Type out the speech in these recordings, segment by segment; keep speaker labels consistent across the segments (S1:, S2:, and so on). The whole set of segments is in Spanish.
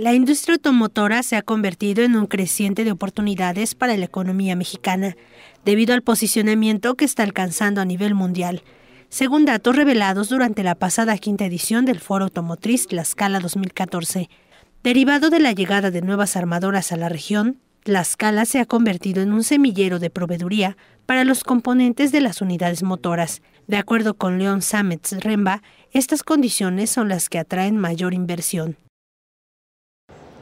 S1: La industria automotora se ha convertido en un creciente de oportunidades para la economía mexicana, debido al posicionamiento que está alcanzando a nivel mundial, según datos revelados durante la pasada quinta edición del Foro Automotriz La Scala 2014. Derivado de la llegada de nuevas armadoras a la región, La Scala se ha convertido en un semillero de proveeduría para los componentes de las unidades motoras. De acuerdo con León Samets Remba, estas condiciones son las que atraen mayor inversión.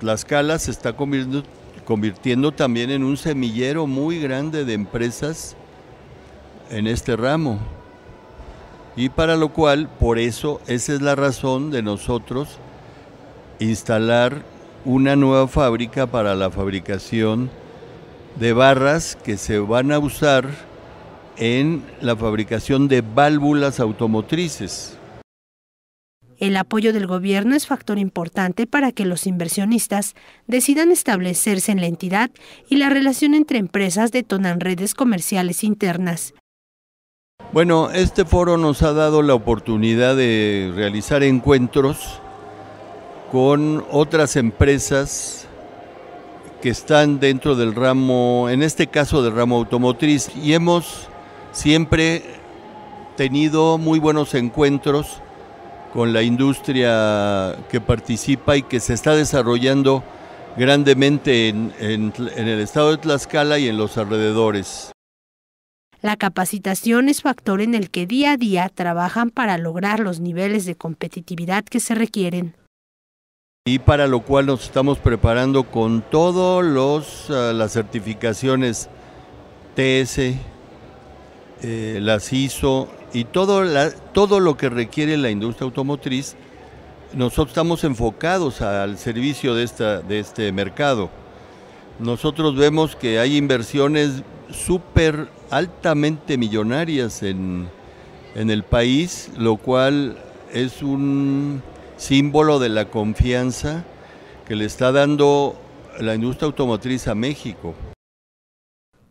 S2: Tlaxcala se está convirtiendo también en un semillero muy grande de empresas en este ramo. Y para lo cual, por eso, esa es la razón de nosotros instalar una nueva fábrica para la fabricación de barras que se van a usar en la fabricación de válvulas automotrices.
S1: El apoyo del gobierno es factor importante para que los inversionistas decidan establecerse en la entidad y la relación entre empresas detonan redes comerciales internas.
S2: Bueno, este foro nos ha dado la oportunidad de realizar encuentros con otras empresas que están dentro del ramo, en este caso del ramo automotriz, y hemos siempre tenido muy buenos encuentros con la industria que participa y que se está desarrollando grandemente en, el estado de Tlaxcala y en los alrededores.
S1: La capacitación es factor en el que día a día trabajan para lograr los niveles de competitividad que se requieren.
S2: Y para lo cual nos estamos preparando con todas ah, las certificaciones TS, eh, las ISO, y todo, todo lo que requiere la industria automotriz, nosotros estamos enfocados al servicio de, este mercado. Nosotros vemos que hay inversiones súper altamente millonarias en el país, lo cual es un símbolo de la confianza que le está dando la industria automotriz a México.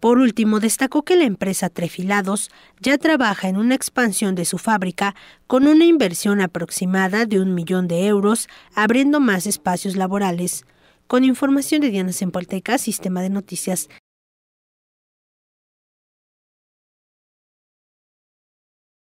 S1: Por último, destacó que la empresa Trefilados ya trabaja en una expansión de su fábrica con una inversión aproximada de un millón de euros, abriendo más espacios laborales. Con información de Diana Sempolteca, Sistema
S2: de Noticias.